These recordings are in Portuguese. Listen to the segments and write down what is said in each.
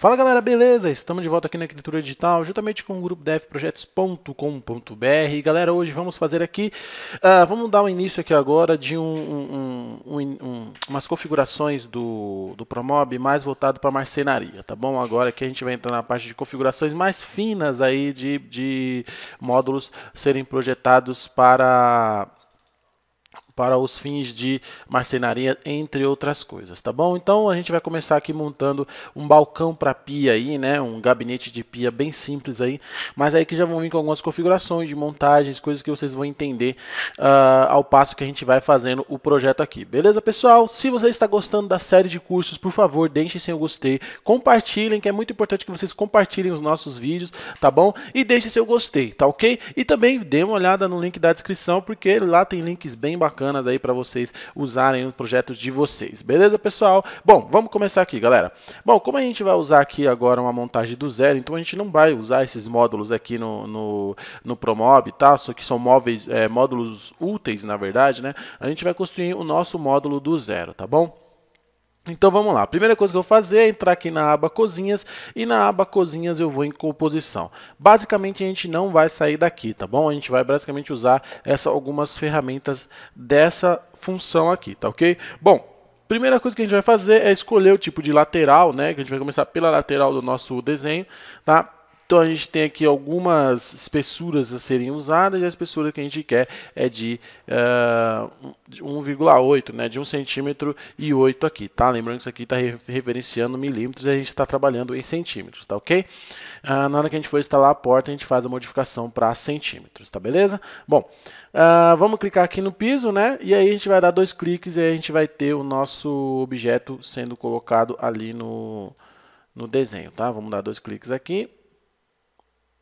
Fala galera, beleza? Estamos de volta aqui na Arquitetura Digital, juntamente com o grupo devprojetos.com.br. Galera, hoje vamos fazer aqui, uh, vamos dar o um início aqui agora de um, um, umas configurações do, do Promob mais voltado para marcenaria, tá bom? Agora que a gente vai entrar na parte de configurações mais finas aí de, de módulos serem projetados para para os fins de marcenaria, entre outras coisas, tá bom? Então a gente vai começar aqui montando um balcão para pia aí, né? Um gabinete de pia bem simples aí, mas aí que já vão vir com algumas configurações de montagens, coisas que vocês vão entender uh, ao passo que a gente vai fazendo o projeto aqui. Beleza, pessoal? Se você está gostando da série de cursos, por favor, deixem seu gostei, compartilhem, que é muito importante que vocês compartilhem os nossos vídeos, tá bom? E deixem seu gostei, tá ok? E também dê uma olhada no link da descrição, porque lá tem links bem bacanas bacanas aí para vocês usarem no projeto de vocês. Beleza, pessoal? Bom, vamos começar aqui, galera. Bom, como a gente vai usar aqui agora uma montagem do zero, então a gente não vai usar esses módulos aqui no, no, no Promob, tá? Só que são móveis, é, módulos úteis, na verdade, né? A gente vai construir o nosso módulo do zero, tá bom? Então vamos lá, a primeira coisa que eu vou fazer é entrar aqui na aba cozinhas e na aba cozinhas eu vou em composição. Basicamente a gente não vai sair daqui, tá bom? A gente vai basicamente usar essa, algumas ferramentas dessa função aqui, tá ok? Bom, primeira coisa que a gente vai fazer é escolher o tipo de lateral, né? Que a gente vai começar pela lateral do nosso desenho, tá? Então a gente tem aqui algumas espessuras a serem usadas e a espessura que a gente quer é de uh, eh, 1,8, né, de 1 centímetro e 8 aqui, tá? Lembrando que isso aqui está referenciando milímetros e a gente está trabalhando em centímetros, tá ok? Uh, na hora que a gente for instalar a porta, a gente faz a modificação para centímetros, tá beleza? Bom, uh, vamos clicar aqui no piso, né? E aí a gente vai dar dois cliques e a gente vai ter o nosso objeto sendo colocado ali no, no desenho, tá? Vamos dar dois cliques aqui.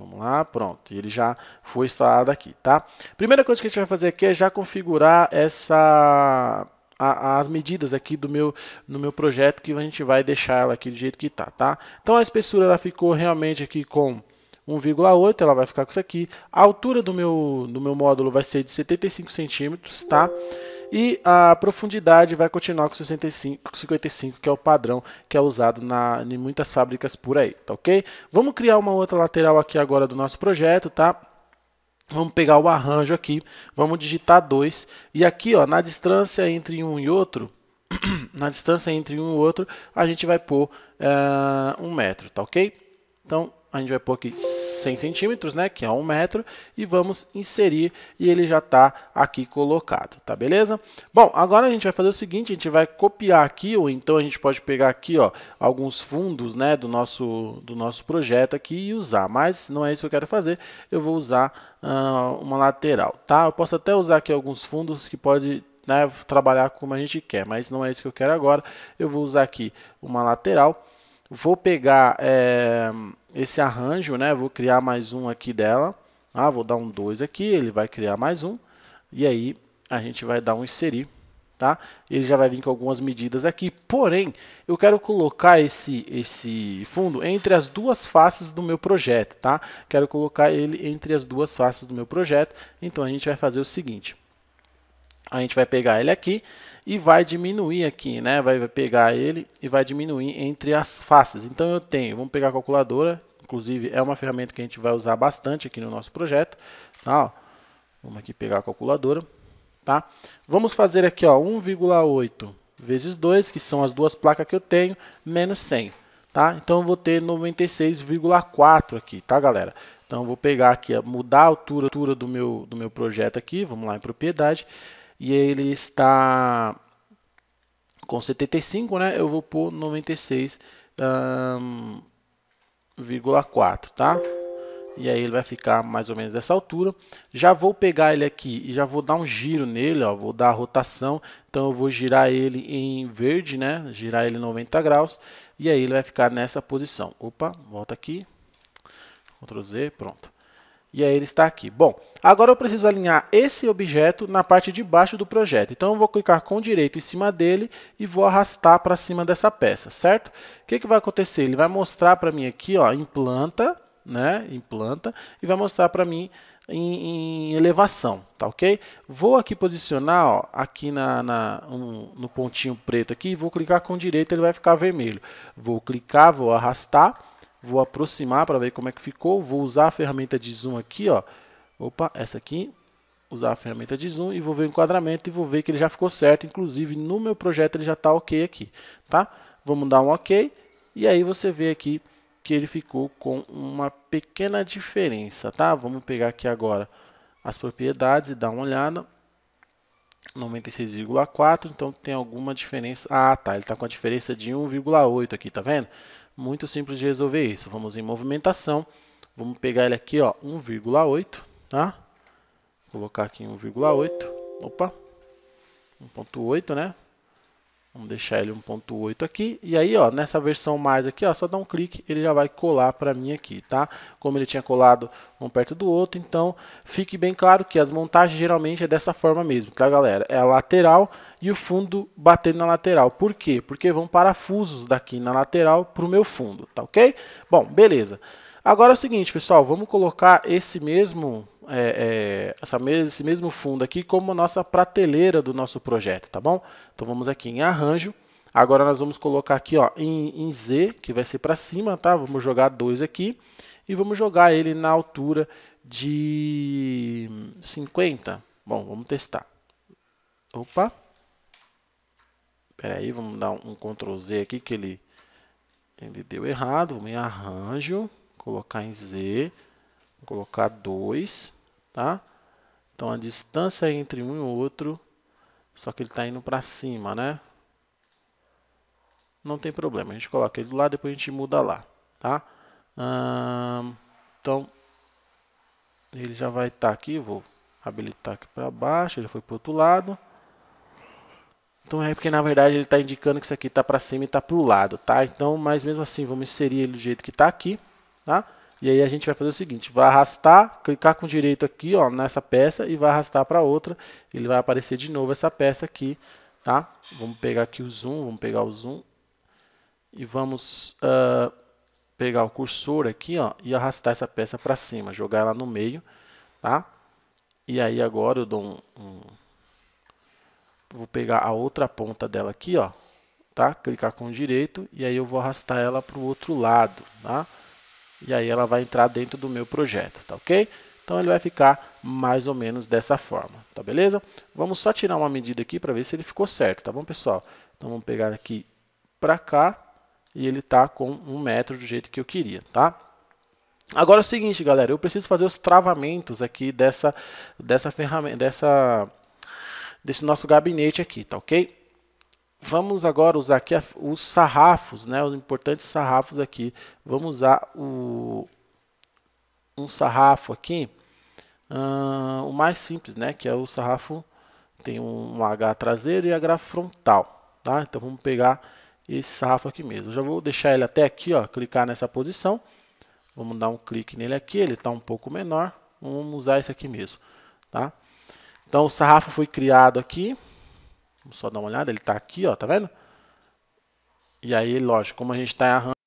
Vamos lá, pronto. Ele já foi instalado aqui, tá? Primeira coisa que a gente vai fazer aqui é já configurar essa as medidas aqui do meu no meu projeto que a gente vai deixar ela aqui do jeito que tá, tá? Então a espessura ela ficou realmente aqui com 1,8, ela vai ficar com isso aqui. A altura do meu do meu módulo vai ser de 75 centímetros, tá? E a profundidade vai continuar com 65, 55, que é o padrão que é usado na, em muitas fábricas por aí, tá ok? Vamos criar uma outra lateral aqui agora do nosso projeto, tá? Vamos pegar o arranjo aqui, vamos digitar 2. E aqui, ó, na distância entre um e outro, na distância entre um e outro, a gente vai pôr uh, um metro, tá ok? Então, a gente vai pôr aqui 100 centímetros, né, que é um metro, e vamos inserir e ele já está aqui colocado, tá beleza? Bom, agora a gente vai fazer o seguinte, a gente vai copiar aqui, ou então a gente pode pegar aqui ó, alguns fundos né, do, nosso, do nosso projeto aqui e usar, mas não é isso que eu quero fazer, eu vou usar uh, uma lateral, tá? Eu posso até usar aqui alguns fundos que pode né, trabalhar como a gente quer, mas não é isso que eu quero agora, eu vou usar aqui uma lateral, Vou pegar é, esse arranjo, né? Vou criar mais um aqui dela. Ah, vou dar um 2 aqui, ele vai criar mais um. E aí a gente vai dar um inserir, tá? Ele já vai vir com algumas medidas aqui. Porém, eu quero colocar esse, esse fundo entre as duas faces do meu projeto, tá? Quero colocar ele entre as duas faces do meu projeto. Então a gente vai fazer o seguinte a gente vai pegar ele aqui e vai diminuir aqui, né? Vai pegar ele e vai diminuir entre as faces. Então eu tenho, vamos pegar a calculadora, inclusive é uma ferramenta que a gente vai usar bastante aqui no nosso projeto, tá? Ó, vamos aqui pegar a calculadora, tá? Vamos fazer aqui, ó, 1,8 vezes 2, que são as duas placas que eu tenho, menos 100, tá? Então eu vou ter 96,4 aqui, tá, galera? Então eu vou pegar aqui, mudar a altura, altura do meu do meu projeto aqui, vamos lá em propriedade e ele está com 75, né? Eu vou pôr 96,4, um, tá? E aí ele vai ficar mais ou menos dessa altura. Já vou pegar ele aqui e já vou dar um giro nele, ó. Vou dar a rotação. Então eu vou girar ele em verde, né? Girar ele 90 graus. E aí ele vai ficar nessa posição. Opa, volta aqui. Ctrl Z, pronto. E aí ele está aqui. Bom, agora eu preciso alinhar esse objeto na parte de baixo do projeto. Então eu vou clicar com o direito em cima dele e vou arrastar para cima dessa peça, certo? O que, que vai acontecer? Ele vai mostrar para mim aqui, ó, em planta, né, em planta, e vai mostrar para mim em, em, elevação, tá ok? Vou aqui posicionar, ó, aqui na, na um, no pontinho preto aqui, vou clicar com o direito, ele vai ficar vermelho. Vou clicar, vou arrastar, Vou aproximar para ver como é que ficou. Vou usar a ferramenta de zoom aqui, ó. Opa, essa aqui. Usar a ferramenta de zoom e vou ver o enquadramento e vou ver que ele já ficou certo. Inclusive, no meu projeto ele já está ok aqui, tá? Vamos dar um ok. E aí você vê aqui que ele ficou com uma pequena diferença, tá? Vamos pegar aqui agora as propriedades e dar uma olhada. 96,4, então tem alguma diferença. Ah, tá, ele está com a diferença de 1,8 aqui, tá vendo? Muito simples de resolver isso. Vamos em movimentação. Vamos pegar ele aqui, ó, 1,8, tá? Vou colocar aqui 1,8. Opa. 1.8, né? Vamos deixar ele 1.8 aqui. E aí, ó, nessa versão mais aqui, ó, só dá um clique, ele já vai colar para mim aqui, tá? Como ele tinha colado um perto do outro, então fique bem claro que as montagens geralmente é dessa forma mesmo, tá, galera? É a lateral e o fundo batendo na lateral. Por quê? Porque vão parafusos daqui na lateral para o meu fundo, tá ok? Bom, beleza. Agora é o seguinte, pessoal, vamos colocar esse mesmo é, é, essa mes esse mesmo fundo aqui como a nossa prateleira do nosso projeto, tá bom? Então vamos aqui em arranjo. Agora nós vamos colocar aqui ó, em, em Z, que vai ser para cima, tá? Vamos jogar 2 aqui e vamos jogar ele na altura de 50. Bom, vamos testar. Opa! Espera aí, vamos dar um, um Ctrl Z aqui que ele, ele deu errado. Vamos em arranjo, colocar em Z, colocar 2 tá? Então a distância é entre um e outro, só que ele está indo para cima, né? Não tem problema, a gente coloca ele do lado, depois a gente muda lá, tá? Hum, então, ele já vai estar tá aqui, vou habilitar aqui para baixo, ele foi para o outro lado. Então é porque na verdade ele está indicando que isso aqui está para cima e está para o lado, tá? Então, mas mesmo assim, vamos inserir ele do jeito que está aqui, tá? E aí a gente vai fazer o seguinte, vai arrastar, clicar com direito aqui ó, nessa peça e vai arrastar para outra. Ele vai aparecer de novo essa peça aqui, tá? Vamos pegar aqui o zoom, vamos pegar o zoom. E vamos uh, pegar o cursor aqui ó, e arrastar essa peça para cima, jogar ela no meio, tá? E aí agora eu dou um, um... Vou pegar a outra ponta dela aqui, ó, tá? Clicar com direito e aí eu vou arrastar ela para o outro lado, Tá? e aí ela vai entrar dentro do meu projeto, tá ok? Então ele vai ficar mais ou menos dessa forma, tá beleza? Vamos só tirar uma medida aqui para ver se ele ficou certo, tá bom pessoal? Então vamos pegar aqui para cá e ele tá com um metro do jeito que eu queria, tá? Agora é o seguinte, galera, eu preciso fazer os travamentos aqui dessa, dessa ferramenta, dessa, desse nosso gabinete aqui, tá ok? vamos agora usar aqui os sarrafos, né, os importantes sarrafos aqui. Vamos usar o, um sarrafo aqui, o mais simples, né, que é o sarrafo, tem um H traseiro e H frontal. Tá? Então vamos pegar esse sarrafo aqui mesmo. Eu já vou deixar ele até aqui, ó, clicar nessa posição. Vamos dar um clique nele aqui, ele está um pouco menor. Vamos usar esse aqui mesmo. Tá? Então o sarrafo foi criado aqui, Vamos só dar uma olhada, ele está aqui, ó, tá vendo? E aí, lógico, como a gente está errando